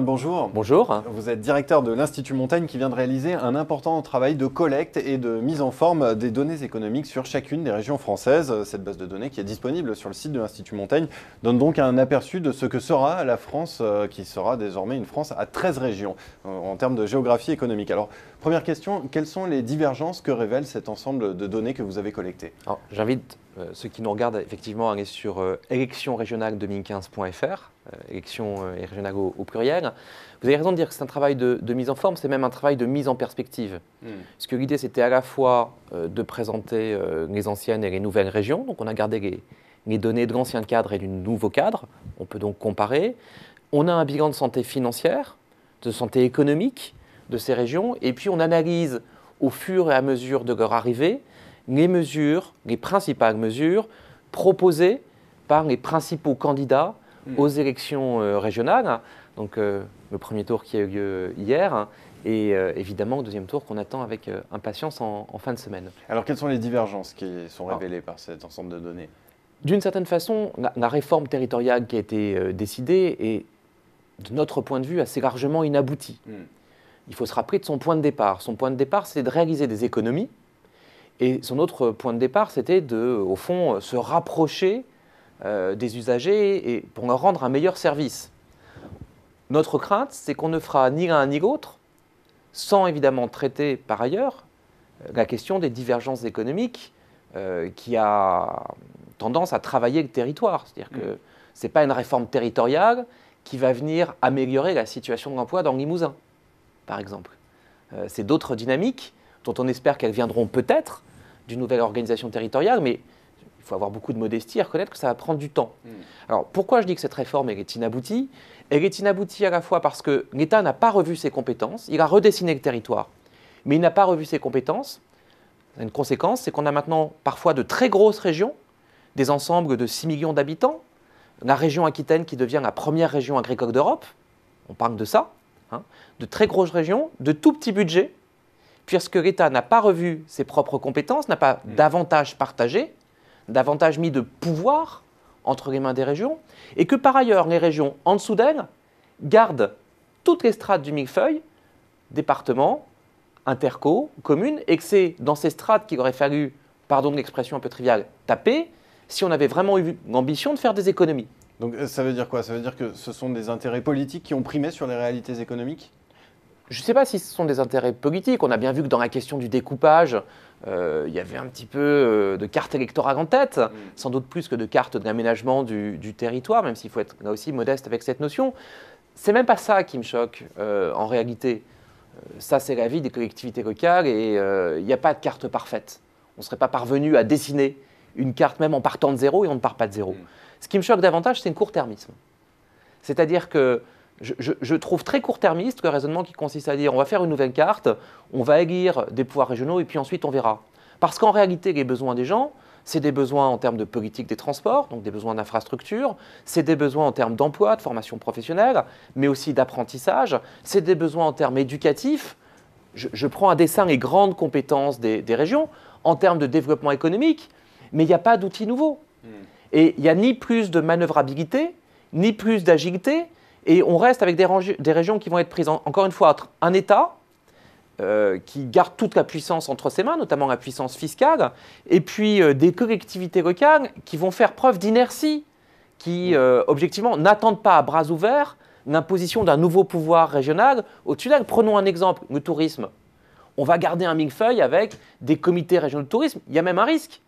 bonjour. Bonjour. Vous êtes directeur de l'Institut Montaigne qui vient de réaliser un important travail de collecte et de mise en forme des données économiques sur chacune des régions françaises. Cette base de données qui est disponible sur le site de l'Institut Montaigne donne donc un aperçu de ce que sera la France, euh, qui sera désormais une France à 13 régions euh, en termes de géographie économique. Alors, première question, quelles sont les divergences que révèle cet ensemble de données que vous avez collectées J'invite euh, ceux qui nous regardent, effectivement, est sur euh, électionsrégionales2015.fr, euh, élections et régionales au, pluriel. Vous avez raison de dire que c'est un travail de, mise en forme, c'est même un travail de mise en perspective. Hmm. Parce que l'idée, c'était à la fois de présenter les anciennes et les nouvelles régions, donc on a gardé les, les données de l'ancien cadre et du nouveau cadre, on peut donc comparer. On a un bilan de santé financière, de santé économique de ces régions, et puis on analyse au fur et à mesure de leur arrivée les mesures, les principales mesures proposées par les principaux candidats hmm. aux élections euh, régionales. Hein. Donc euh, le premier tour qui a eu lieu hier hein, et euh, évidemment le deuxième tour qu'on attend avec impatience en, fin de semaine. Alors quelles sont les divergences qui sont ah. révélées par cet ensemble de données D'une certaine façon, la, réforme territoriale qui a été décidée est, de notre point de vue, assez largement inaboutie. Hmm. Il faut se rappeler de son point de départ. Son point de départ, c'est de réaliser des économies et son autre point de départ, c'était de, euh, au fond, euh, se rapprocher euh, des usagers et pour leur rendre un meilleur service. Notre crainte, c'est qu'on ne fera ni l'un ni l'autre, sans évidemment traiter par ailleurs la question des divergences économiques qui a tendance à travailler le territoire. C'est-à-dire que mm. ce n'est pas une réforme territoriale qui va venir améliorer la situation de l'emploi dans Limousin, par exemple. c'est d'autres dynamiques dont on espère qu'elles viendront peut-être, d'une nouvelle organisation territoriale, mais il faut avoir beaucoup de modestie à reconnaître que ça va prendre du temps. Hmm. Alors pourquoi je dis que cette réforme est inaboutie Elle est inaboutie à la fois parce que l'État n'a pas revu ses compétences, il a redessiné le territoire, mais il n'a pas revu ses compétences. Une conséquence, c'est qu'on a maintenant parfois de très grosses régions, des ensembles de 6 millions d'habitants, la région Aquitaine qui devient la première région agricole d'Europe, on parle de ça, hein, de très grosses régions, de tout petits budgets, puisque l'État n'a pas revu ses propres compétences, n'a pas mm. davantage partagé, davantage mis de pouvoir entre les mains des régions, et que par ailleurs les régions en dessous d'elles gardent toutes les strates du millefeuille, départements, interco, communes, et que c'est dans ces strates qu'il aurait fallu, pardon de l'expression un peu triviale, taper, si on avait vraiment eu l'ambition de faire des économies. Donc euh, ça veut dire quoi Ça veut dire que ce sont des intérêts politiques qui ont primé sur les réalités économiques je ne sais pas si ce sont des intérêts politiques. On a bien vu que dans la question du découpage, euh, il y avait un petit peu euh, de cartes électorales en tête, mm. sans doute plus que de cartes d'aménagement du, du territoire, même s'il faut être là aussi modeste avec cette notion. C'est même pas ça qui me choque euh, en réalité. ça, c'est la vie des collectivités locales et il n'y a pas de carte parfaite. On ne serait pas parvenu à dessiner une carte même en partant de zéro et on ne part pas de zéro. Mm. Ce qui me choque davantage, c'est le court-termisme. C'est-à-dire que je, trouve très court-termiste le raisonnement qui consiste à dire on va faire une nouvelle carte, on va élire des pouvoirs régionaux et puis ensuite on verra. Parce qu'en réalité, les besoins des gens, c'est des besoins en termes de politique des transports, donc des besoins d'infrastructures, c'est des besoins en termes d'emploi, de formation professionnelle, mais aussi d'apprentissage, c'est des besoins en termes éducatifs. Je, prends un dessin les grandes compétences des, des régions en termes de développement économique, mais il n'y a pas d'outils nouveaux. Hmm. Et il n'y a ni plus de manœuvrabilité, ni plus d'agilité, et on reste avec des, régions qui vont être prises, encore une fois, entre un État euh, qui garde toute la puissance entre ses mains, notamment la puissance fiscale, et puis euh, des collectivités locales qui vont faire preuve d'inertie, qui, euh, objectivement, n'attendent pas à bras ouverts l'imposition d'un nouveau pouvoir régional au-dessus Prenons un exemple, le tourisme. On va garder un millefeuille avec des comités régionaux de tourisme. Il y a même un risque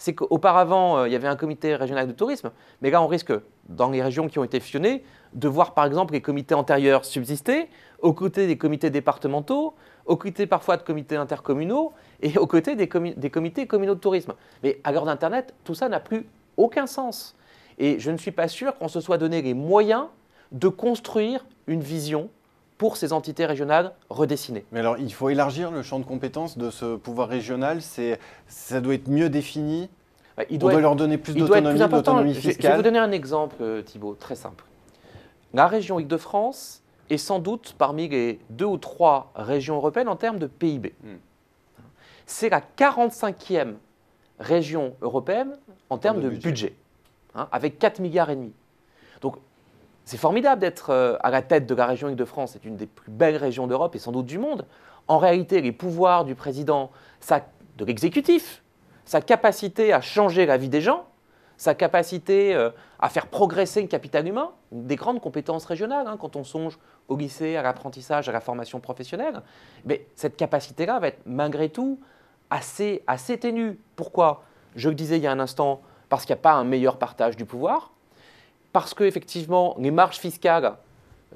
c'est qu'auparavant, euh, il y avait un comité régional de tourisme, mais là, on risque, dans les régions qui ont été fusionnées, de voir par exemple les comités antérieurs subsister, aux côtés des comités départementaux, aux côtés parfois de comités intercommunaux et aux côtés des, des comités communaux de tourisme. Mais à l'heure d'Internet, tout ça n'a plus aucun sens. Et je ne suis pas sûr qu'on se soit donné les moyens de construire une vision pour ces entités régionales redessinées. Mais alors, il faut élargir le champ de compétences de ce pouvoir régional. c'est Ça doit être mieux défini. Bah, il doit, On doit leur donner plus d'autonomie, fiscale. Je, vais vous donner un exemple, euh, Thibault, très simple. La région Île-de-France est sans doute parmi les deux ou trois régions européennes en termes de PIB. Hmm. C'est la 45e région européenne en, termes de, budget, hein, avec 4 milliards et demi. Donc c'est formidable d'être euh, à la tête de la région Île-de-France, c'est une des plus belles régions d'Europe et sans doute du monde. En réalité, les pouvoirs du président, de l'exécutif, sa capacité à changer la vie des gens, sa capacité euh, à faire progresser le capital humain, des grandes compétences régionales, hein, quand on songe au lycée, à l'apprentissage, à la formation professionnelle, mais cette capacité-là va être malgré tout assez, assez ténue. Pourquoi Je le disais il y a un instant, parce qu'il n'y a pas un meilleur partage du pouvoir, parce que les marges fiscales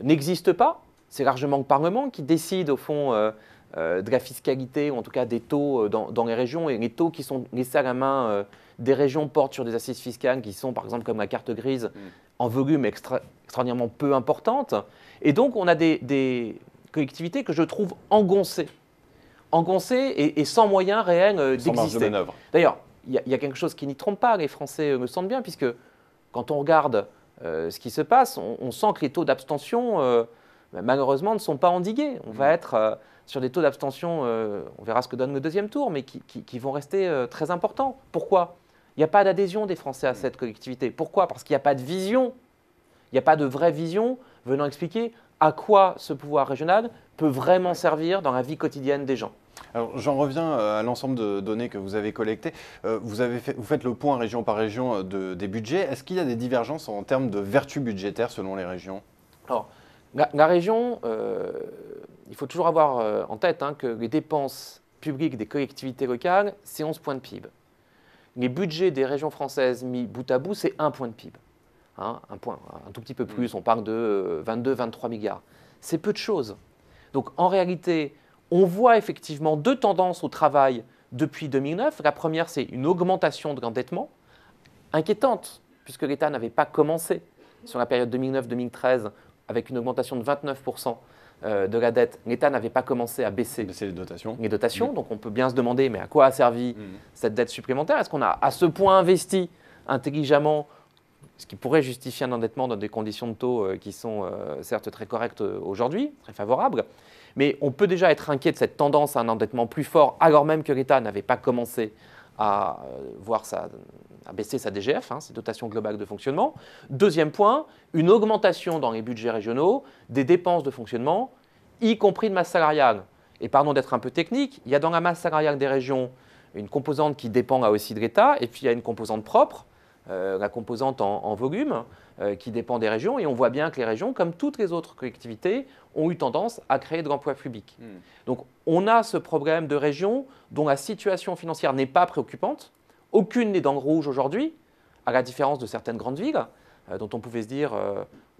n'existent pas. C'est largement le Parlement qui décide au fond euh, euh, de la fiscalité ou en tout cas des taux euh, dans, les régions et les taux qui sont laissés à la main des régions portent sur des assises fiscales qui sont par exemple comme la carte grise mm. en volume extra extraordinairement peu importantes. Et donc on a des, collectivités que je trouve engoncées, engoncées et, sans moyens réels d'exister. D'ailleurs, il y, y, a quelque chose qui n'y trompe pas, les Français me sentent bien, puisque quand on regarde euh, ce qui se passe. On, sent que les taux d'abstention, euh, bah, malheureusement, ne sont pas endigués. On va mm. être euh, sur des taux d'abstention, on verra ce que donne le deuxième tour, mais qui, qui vont rester très importants. Pourquoi Il n'y a pas d'adhésion des Français à mm. cette collectivité. Pourquoi Parce qu'il n'y a pas de vision. Il n'y a pas de vraie vision venant expliquer à quoi ce pouvoir régional peut vraiment servir dans la vie quotidienne des gens. Alors j'en reviens euh, à l'ensemble de données que vous avez collectées. Euh, vous, faites le point région par région euh, des budgets. Est-ce qu'il y a des divergences en termes de vertus budgétaires selon les régions Alors, la, région, il faut toujours avoir en tête hein, que les dépenses publiques des collectivités locales, c'est 11 points de PIB. Les budgets des régions françaises mis bout à bout, c'est 1 point de PIB. Hein, un point, un tout petit peu plus, mm. on parle de 22-23 milliards. C'est peu de choses. Donc en réalité, on voit effectivement deux tendances au travail depuis 2009. La première, c'est une augmentation de l'endettement, inquiétante, puisque l'État n'avait pas commencé sur la période 2009-2013 avec une augmentation de 29% euh, de la dette, l'État n'avait pas commencé à baisser, les dotations. Les dotations Donc on peut bien se demander, mais à quoi a servi mmh. cette dette supplémentaire Est-ce qu'on a à ce point investi intelligemment ce qui pourrait justifier un endettement dans des conditions de taux euh, qui sont euh, certes très correctes aujourd'hui, très favorables mais on peut déjà être inquiet de cette tendance à un endettement plus fort, alors même que l'État n'avait pas commencé à euh, voir à baisser sa DGF, hein, ses dotations globales de fonctionnement. Deuxième point, une augmentation dans les budgets régionaux des dépenses de fonctionnement, y compris de masse salariale. Et pardon d'être un peu technique, il y a dans la masse salariale des régions une composante qui dépend aussi de l'État, et puis il y a une composante propre. Euh, la composante en, volume euh, qui dépend des régions. Et on voit bien que les régions, comme toutes les autres collectivités, ont eu tendance à créer de l'emploi public. Hmm. Donc on a ce problème de régions dont la situation financière n'est pas préoccupante. Aucune n'est dans le rouge aujourd'hui, à la différence de certaines grandes villes, euh, dont on pouvait se dire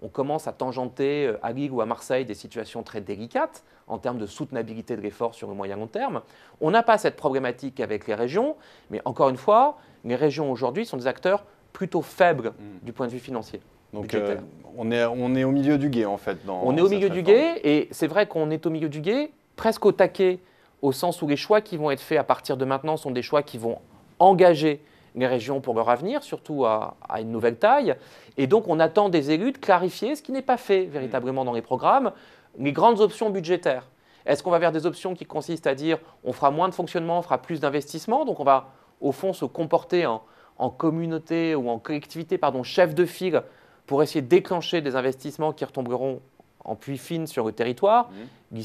on commence à tangenter à Lille ou à Marseille des situations très délicates en termes de soutenabilité de l'effort sur le moyen long terme. On n'a pas cette problématique avec les régions, mais encore une fois, les régions aujourd'hui sont des acteurs plutôt faible mm. du point de vue financier. Donc euh, on, est, on est au milieu du guet en fait. on est au milieu du guet et c'est vrai qu'on est au milieu du guet, presque au taquet, au sens où les choix qui vont être faits à partir de maintenant sont des choix qui vont engager les régions pour leur avenir, surtout à, une nouvelle taille. Et donc on attend des élus de clarifier ce qui n'est pas fait véritablement mm. dans les programmes, les grandes options budgétaires. Est-ce qu'on va vers des options qui consistent à dire on fera moins de fonctionnement, on fera plus d'investissement, donc on va au fond se comporter en, en communauté ou en collectivité, pardon, chef de file pour essayer de déclencher des investissements qui retomberont en puits fine sur le territoire,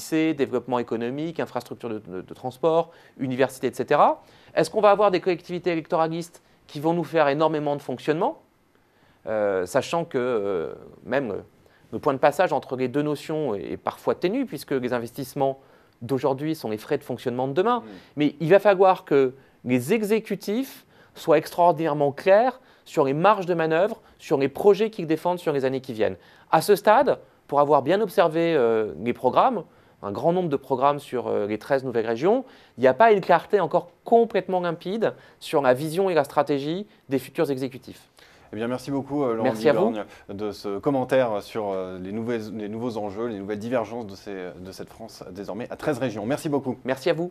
mmh. développement économique, infrastructure de, transport, université, etc. Est-ce qu'on va avoir des collectivités électoralistes qui vont nous faire énormément de fonctionnement, euh, sachant que euh, même le, euh, point de passage entre les deux notions est, parfois ténu, puisque les investissements d'aujourd'hui sont les frais de fonctionnement de demain. Mmh. Mais il va falloir que les exécutifs Soit extraordinairement clair sur les marges de manœuvre, sur les projets qu'ils défendent sur les années qui viennent. À ce stade, pour avoir bien observé euh, les programmes, un grand nombre de programmes sur euh, les 13 nouvelles régions, il n'y a pas une clarté encore complètement limpide sur la vision et la stratégie des futurs exécutifs. Eh bien, merci beaucoup, euh, Laurent merci de ce commentaire sur les, nouveaux enjeux, les nouvelles divergences de, de cette France désormais à 13 régions. Merci beaucoup. Merci à vous.